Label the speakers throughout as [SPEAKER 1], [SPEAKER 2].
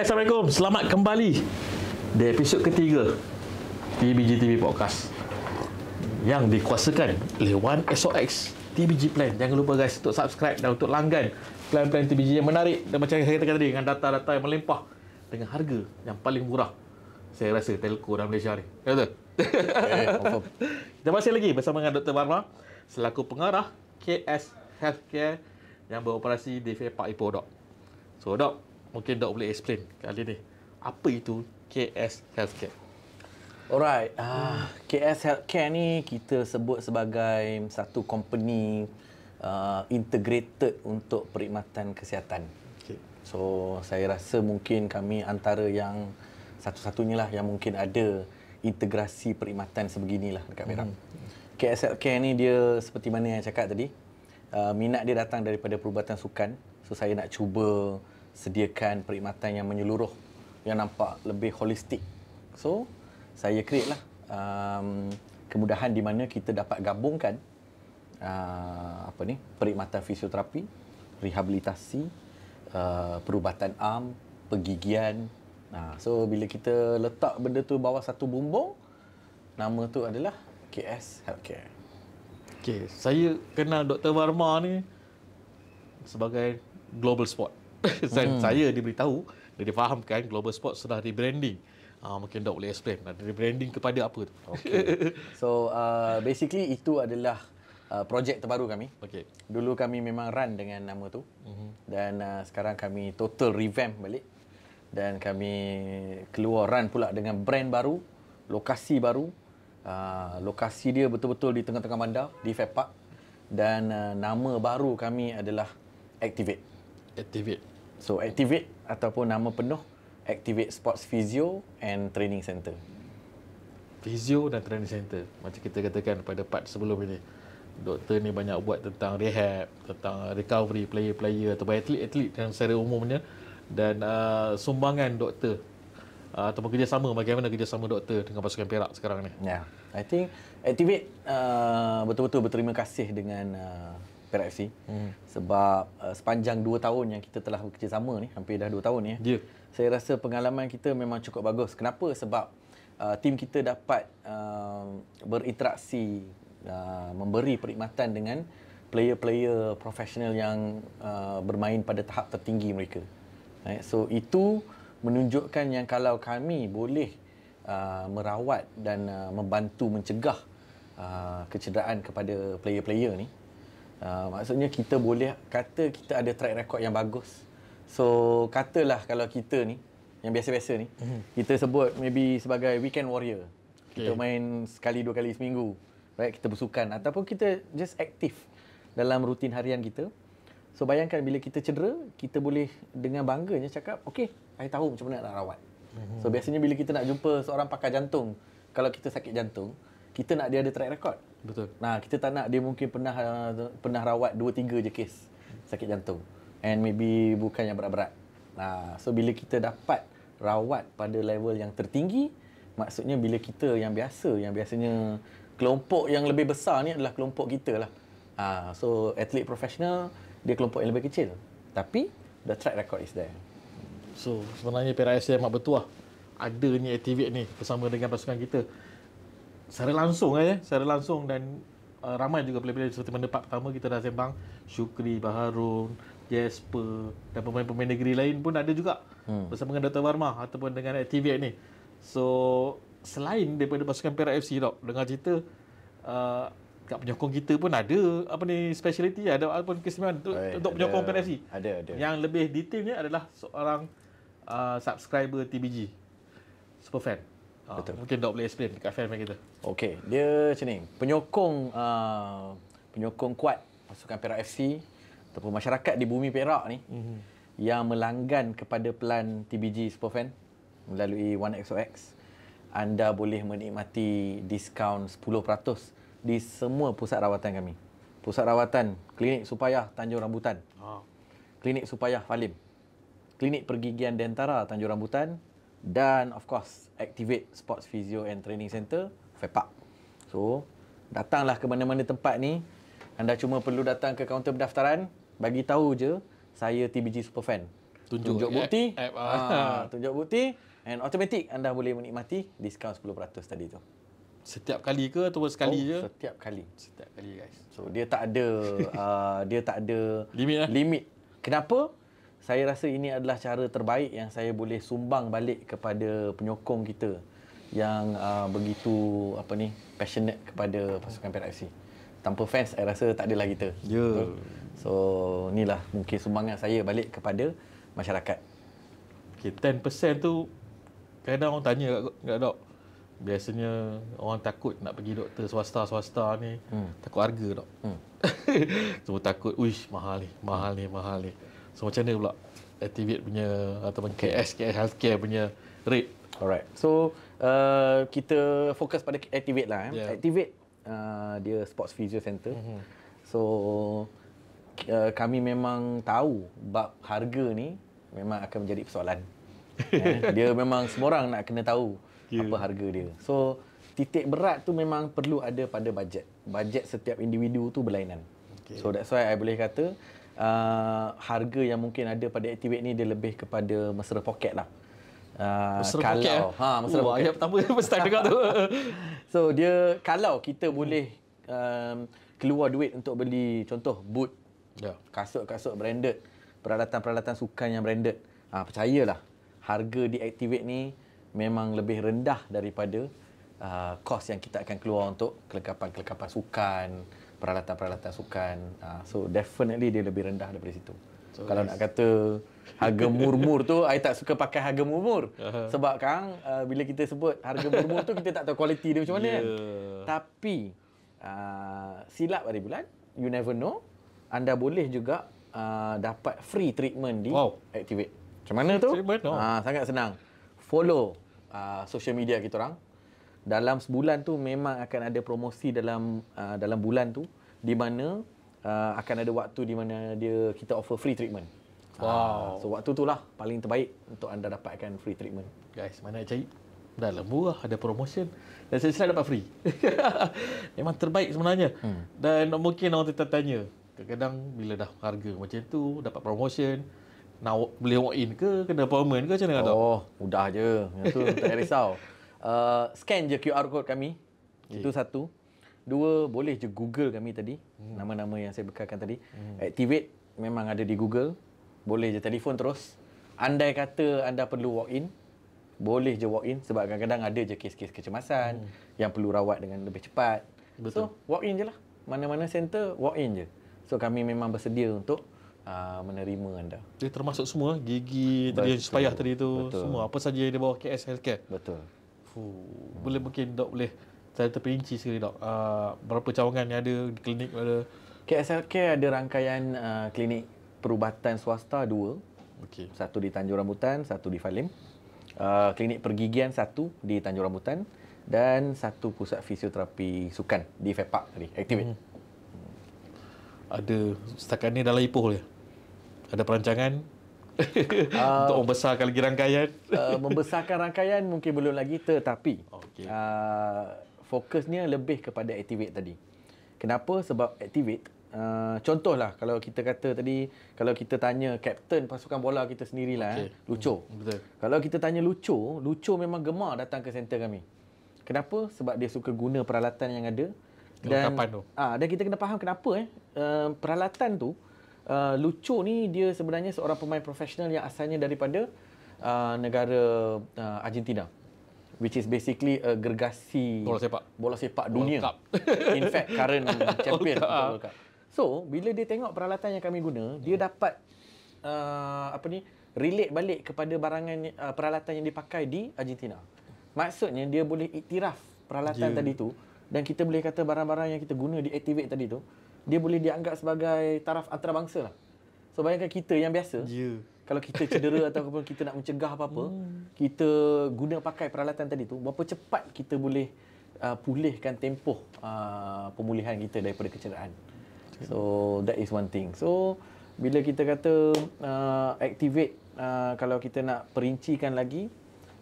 [SPEAKER 1] Hai, Assalamualaikum. Selamat kembali di episod ketiga TBG TV Podcast yang dikuasakan oleh One SOX TBG Plan. Jangan lupa guys untuk subscribe dan untuk langgan plan-plan TBG yang menarik dan macam saya katakan tadi dengan data-data yang melimpah dengan harga yang paling murah saya rasa telco dalam Malaysia ni. Ya betul? Eh, Kita masih lagi bersama dengan Dr. Barma selaku pengarah KS Healthcare yang beroperasi di Fair Park Ipoh, Dok. So, Dok, mungkin dok boleh explain kali ni. Apa itu KS Healthcare?
[SPEAKER 2] Alright, ah, uh, KS Healthcare ni kita sebut sebagai satu company uh, integrated untuk perkhidmatan kesihatan. Okay. So, saya rasa mungkin kami antara yang satu-satunya lah yang mungkin ada integrasi perkhidmatan sebeginilah dekat Merah. Hmm. KS Healthcare ni dia seperti mana yang cakap tadi, uh, minat dia datang daripada perubatan sukan. So, saya nak cuba sediakan perkhidmatan yang menyeluruh yang nampak lebih holistik. So, saya create lah um, kemudahan di mana kita dapat gabungkan uh, apa ni perkhidmatan fisioterapi, rehabilitasi, uh, perubatan am, pergigian. Uh, so, bila kita letak benda tu bawah satu bumbung, nama tu adalah KS Healthcare.
[SPEAKER 1] Okay, saya kenal Dr. Varma ni sebagai global sport. Dan hmm. saya diberitahu, dia difahamkan Global Sports sudah rebranding. Uh, mungkin Dok boleh explain. Ada rebranding kepada apa tu? Okay.
[SPEAKER 2] So, uh, basically itu adalah uh, projek terbaru kami. Okay. Dulu kami memang run dengan nama tu. Mm-hmm. Dan uh, sekarang kami total revamp balik. Dan kami keluar run pula dengan brand baru. Lokasi baru. Uh, lokasi dia betul-betul di tengah-tengah bandar. Di Fed Park. Dan uh, nama baru kami adalah Activate. Activate. So activate ataupun nama penuh activate sports physio and training center.
[SPEAKER 1] Physio dan training center. Macam kita katakan pada part sebelum ini. Doktor ni banyak buat tentang rehab, tentang uh, recovery player-player atau atlet-atlet yang secara umumnya dan uh, sumbangan doktor uh, atau kerjasama bagaimana kerjasama doktor dengan pasukan Perak sekarang ni.
[SPEAKER 2] Ya. Yeah. I think activate uh, betul-betul berterima kasih dengan uh, Perak FC hmm. sebab uh, sepanjang 2 tahun yang kita telah bekerja sama ni hampir dah 2 tahun ni ya. Yeah. Saya rasa pengalaman kita memang cukup bagus. Kenapa? Sebab uh, tim kita dapat uh, berinteraksi uh, memberi perkhidmatan dengan player-player profesional yang uh, bermain pada tahap tertinggi mereka. Right? So itu menunjukkan yang kalau kami boleh uh, merawat dan uh, membantu mencegah uh, kecederaan kepada player-player ni Uh, maksudnya kita boleh kata kita ada track record yang bagus. So katalah kalau kita ni yang biasa-biasa ni mm-hmm. kita sebut maybe sebagai weekend warrior. Okay. Kita main sekali dua kali seminggu. Right kita bersukan ataupun kita just aktif dalam rutin harian kita. So bayangkan bila kita cedera, kita boleh dengan bangganya cakap, "Okey, saya tahu macam mana nak rawat." Mhm. So biasanya bila kita nak jumpa seorang pakar jantung, kalau kita sakit jantung, kita nak dia ada track record. Betul. Nah, kita tak nak dia mungkin pernah uh, pernah rawat 2 3 je kes sakit jantung. And maybe bukan yang berat-berat. Nah, so bila kita dapat rawat pada level yang tertinggi, maksudnya bila kita yang biasa, yang biasanya kelompok yang lebih besar ni adalah kelompok kita lah. Ah, so atlet profesional dia kelompok yang lebih kecil. Tapi the track record is there.
[SPEAKER 1] So sebenarnya Perak SC betul, bertuah adanya aktiviti ni bersama dengan pasukan kita secara langsung eh, secara langsung dan uh, ramai juga pelbagai player seperti mana part pertama kita dah sembang Syukri, Baharun, Jesper dan pemain-pemain negeri lain pun ada juga hmm. bersama dengan Dr. Warma ataupun dengan TV ni. So, selain daripada pasukan Perak FC dok, dengar cerita uh, kat penyokong kita pun ada apa ni speciality ada ataupun kesemuan untuk, Oi, untuk ada, penyokong Perak FC. Ada ada. Yang lebih detailnya adalah seorang uh, subscriber TBG. Super fan. Ah, Betul. Mungkin dok boleh explain dekat fan kita.
[SPEAKER 2] Okey, dia macam ni. Penyokong uh, penyokong kuat pasukan Perak FC ataupun masyarakat di bumi Perak ni mm-hmm. yang melanggan kepada pelan TBG Superfan melalui 1XOX anda boleh menikmati diskaun 10% di semua pusat rawatan kami. Pusat rawatan Klinik Supaya Tanjung Rambutan. Ha. Klinik Supaya Falim. Klinik Pergigian Dentara Tanjung Rambutan dan of course activate sports physio and training center Fepak. So datanglah ke mana-mana tempat ni. Anda cuma perlu datang ke kaunter pendaftaran bagi tahu je saya TBG super fan. Tunjuk, tunjuk bukti. App, app, ah. ah. tunjuk bukti and automatic anda boleh menikmati diskaun 10% tadi tu. Setiap kali ke atau sekali oh, je? Setiap kali. Setiap kali guys. So dia tak ada uh, dia tak ada limit. Lah. limit. Kenapa? saya rasa ini adalah cara terbaik yang saya boleh sumbang balik kepada penyokong kita yang uh, begitu apa ni passionate kepada pasukan Perak FC. Tanpa fans saya rasa tak adalah kita. Ya. Yeah. So inilah mungkin sumbangan saya balik kepada masyarakat. Okay, 10% tu
[SPEAKER 1] kadang orang tanya kat, kat dok. Biasanya orang takut nak pergi doktor swasta-swasta ni, hmm. takut harga dok. Hmm. Semua takut, uish mahal ni, mahal ni, mahal ni. So macam mana pula Activate punya ataupun KS, KS Healthcare punya
[SPEAKER 2] rate? Alright. So uh, kita fokus pada Activate lah. Eh. Yeah. Activate uh, dia Sports Physio Center. Mm-hmm. So uh, kami memang tahu bab harga ni memang akan menjadi persoalan. Eh, dia memang semua orang nak kena tahu yeah. apa harga dia. So titik berat tu memang perlu ada pada bajet. Bajet setiap individu tu berlainan. So that's why I boleh kata uh, harga yang mungkin ada pada activate ni dia lebih kepada mesra poket lah. Uh, mesra kalau, poket? Eh? Ha, mesra oh, poket. Ayat pertama yang first time dengar tu. so, dia kalau kita boleh um, keluar duit untuk beli contoh boot, yeah. kasut-kasut branded, peralatan-peralatan sukan yang branded, ha, percayalah harga di activate ni memang lebih rendah daripada uh, kos yang kita akan keluar untuk kelengkapan-kelengkapan sukan, peralatan-peralatan sukan. Uh, so definitely dia lebih rendah daripada situ. So, Kalau nice. nak kata harga murmur tu, saya tak suka pakai harga murmur. Uh-huh. Sebab kan uh, bila kita sebut harga murmur tu kita tak tahu kualiti dia macam mana kan. yeah. kan. Tapi uh, silap hari bulan, you never know. Anda boleh juga uh, dapat free treatment di wow. Activate. Macam mana tu? Treatment, no. uh, sangat senang. Follow uh, social media kita orang dalam sebulan tu memang akan ada promosi dalam uh, dalam bulan tu di mana uh, akan ada waktu di mana dia kita offer free treatment.
[SPEAKER 1] Ah, wow. Uh, so
[SPEAKER 2] waktu tu lah paling terbaik untuk anda dapatkan free treatment. Guys, mana nak cari? Dah lah murah, ada promotion dan saya selalu dapat free.
[SPEAKER 1] memang terbaik sebenarnya. Hmm. Dan mungkin orang tertanya, kadang-kadang bila dah harga macam tu, dapat promotion, nak boleh walk in ke kena appointment ke macam mana oh, tak? mudah
[SPEAKER 2] je yang tu tak risau Uh, scan je QR code kami. Okay. Itu satu. Dua, boleh je Google kami tadi. Hmm. Nama-nama yang saya bekalkan tadi. Hmm. Activate memang ada di Google. Boleh je telefon terus. Andai kata anda perlu walk in, boleh je walk in sebab kadang-kadang ada je kes-kes kecemasan hmm. yang perlu rawat dengan lebih cepat. Betul. So, walk in je lah. Mana-mana center, walk in je. So, kami memang bersedia untuk uh, menerima anda. Jadi, termasuk semua gigi, tadi, payah tadi itu, semua. Apa saja yang
[SPEAKER 1] dia bawa KS Healthcare. Betul. Hmm. Boleh mungkin dok boleh saya terperinci sekali dok.
[SPEAKER 2] Uh, berapa cawangan yang ada di klinik ada? KSLK ada rangkaian uh, klinik perubatan swasta dua. Okay. Satu di Tanjung Rambutan, satu di Falim. Uh, ah, klinik pergigian satu di Tanjung Rambutan dan satu pusat fisioterapi sukan di Fepak tadi. Aktif. Hmm. Ada setakat ni dalam Ipoh ya.
[SPEAKER 1] Ada perancangan Ah, Untuk membesarkan lagi rangkaian?
[SPEAKER 2] uh, membesarkan rangkaian mungkin belum lagi tetapi okay. uh, ah, fokusnya lebih kepada activate tadi. Kenapa? Sebab activate Uh, contohlah kalau kita kata tadi kalau kita tanya kapten pasukan bola kita sendirilah okay. eh, lucu hmm, betul kalau kita tanya lucu lucu memang gemar datang ke center kami kenapa sebab dia suka guna peralatan yang ada dan ah dan kita kena faham kenapa eh uh, peralatan tu uh, Lucu ni dia sebenarnya seorang pemain profesional yang asalnya daripada uh, negara uh, Argentina which is basically a gergasi bola sepak bola sepak dunia in fact current champion World Cup. World Cup. so bila dia tengok peralatan yang kami guna hmm. dia dapat uh, apa ni relate balik kepada barangan uh, peralatan yang dipakai di Argentina maksudnya dia boleh iktiraf peralatan yeah. tadi tu dan kita boleh kata barang-barang yang kita guna di activate tadi tu dia boleh dianggap sebagai taraf antarabangsa lah. So bayangkan kita yang biasa, yeah. kalau kita cedera ataupun kita nak mencegah apa-apa, hmm. kita guna pakai peralatan tadi tu, berapa cepat kita boleh uh, pulihkan tempoh uh, pemulihan kita daripada kecederaan. So that is one thing. So bila kita kata uh, activate, uh, kalau kita nak perincikan lagi,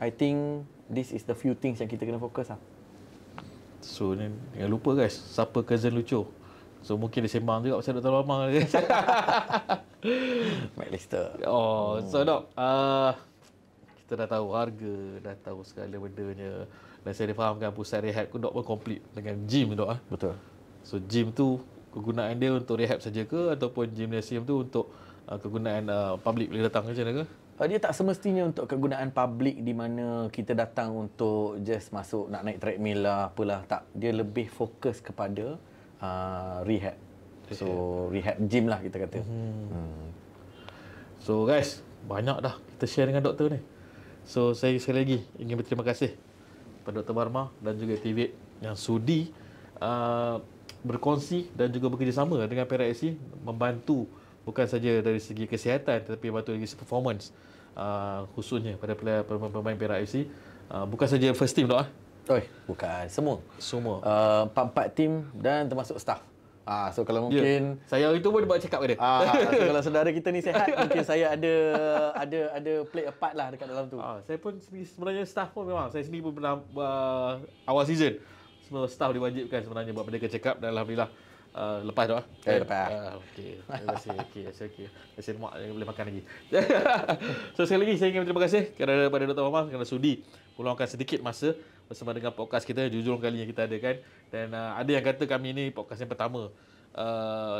[SPEAKER 2] I think this is the few things yang kita kena fokus lah.
[SPEAKER 1] So jangan lupa guys, siapa cousin lucu? So mungkin dia sembang juga pasal Dr. Lama ni. Mike Lister. Oh, hmm. so dok. Uh, kita dah tahu harga, dah tahu segala bendanya. Dan saya difahamkan pusat rehab dok pun komplit dengan gym dok ah. Betul. So gym tu kegunaan dia untuk rehab saja ke ataupun gymnasium tu untuk
[SPEAKER 2] uh, kegunaan uh, public boleh datang macam mana ke? Uh, dia tak semestinya untuk kegunaan publik di mana kita datang untuk just masuk nak naik treadmill lah apalah tak. Dia lebih fokus kepada uh, rehab. So rehab gym lah kita kata. Mhm.
[SPEAKER 1] Hmm. So guys, banyak dah kita share dengan doktor ni. So saya sekali lagi ingin berterima kasih kepada Dr. Barma dan juga TV yang sudi uh, berkongsi dan juga bekerjasama dengan PRXC membantu bukan saja dari segi kesihatan tetapi membantu dari segi performance uh, khususnya pada pemain-pemain PRXC. Uh, bukan saja first team doh. Oi, bukan semua. Semua. Uh, empat-empat
[SPEAKER 2] tim dan termasuk staff. Ah, uh, so kalau ya. mungkin yeah. saya itu pun buat cakap ke dia. Uh, so kalau saudara kita ni sihat, mungkin saya ada ada ada play a part lah dekat dalam tu. Uh, saya pun
[SPEAKER 1] sebenarnya staff pun memang saya sendiri pun pernah uh, awal season semua staff diwajibkan sebenarnya buat benda kecekap dan alhamdulillah lepas doa. Okay, eh, lepas. Uh, okey. Terima kasih. Okey, saya okey. Terima kasih yang boleh makan lagi. so sekali lagi saya ingin berterima kasih kepada pada Dr. Mama kerana sudi meluangkan sedikit masa bersama dengan podcast kita jujur kali yang kita ada kan. Dan uh, ada yang kata kami ini podcast yang pertama uh,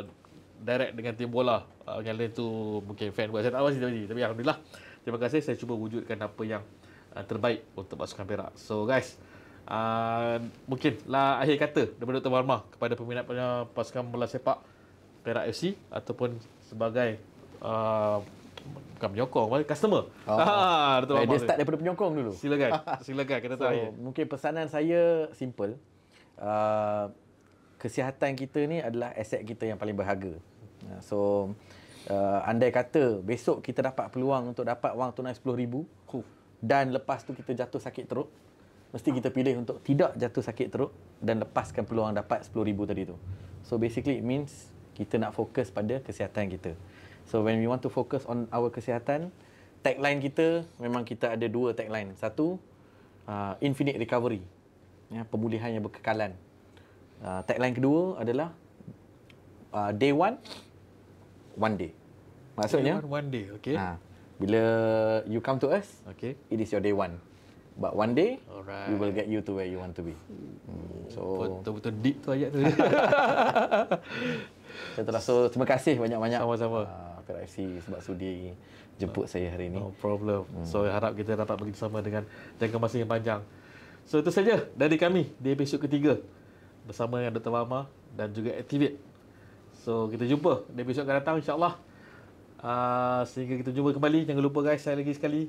[SPEAKER 1] direct dengan tim bola. Uh, yang lain tu mungkin fan buat saya tak tahu tadi. Tapi alhamdulillah. Terima kasih saya cuba wujudkan apa yang terbaik untuk pasukan Perak. So guys, uh, mungkin lah akhir kata daripada Dr. Warma kepada peminat pasukan bola sepak Perak FC ataupun sebagai
[SPEAKER 2] uh, bukan penyokong, customer. Oh. Ha, Dr. Eh, dia start daripada penyokong dulu. Silakan.
[SPEAKER 1] Silakan. Kata so,
[SPEAKER 2] mungkin pesanan saya simple. Uh, kesihatan kita ni adalah aset kita yang paling berharga. So, uh, andai kata besok kita dapat peluang untuk dapat wang tunai RM10,000 dan lepas tu kita jatuh sakit teruk, mesti kita pilih untuk tidak jatuh sakit teruk dan lepaskan peluang dapat 10000 tadi tu. So basically it means kita nak fokus pada kesihatan kita. So when we want to focus on our kesihatan, tagline kita memang kita ada dua tagline. Satu uh, infinite recovery. Ya, pemulihan yang berkekalan. Uh, tagline kedua adalah uh, day one one day. Maksudnya day one, one day, okay. Uh, bila you come to us, okay. it is your day one. But one day, Alright. we will get you to where you want to be. Hmm. So betul-betul deep tu ayat tu. Saya so, terasa terima kasih banyak-banyak. Sama-sama. Uh, ah, PRFC sebab sudi jemput saya hari ini. No problem. Hmm. So harap kita dapat bekerja sama dengan
[SPEAKER 1] jangka masa yang panjang. So itu saja dari kami di episod ketiga bersama dengan Dr. Mama dan juga Activate. So kita jumpa di episod akan datang insya Uh, ah, sehingga kita jumpa kembali. Jangan lupa guys, saya lagi sekali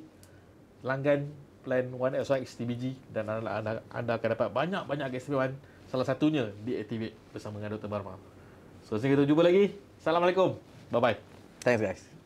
[SPEAKER 1] langgan plan 1XY XTBG dan anda, anda, anda akan dapat banyak-banyak keistimewaan salah satunya di diactivate bersama dengan Dr. Barma. So, sehingga kita jumpa lagi. Assalamualaikum. Bye-bye. Thanks
[SPEAKER 2] guys.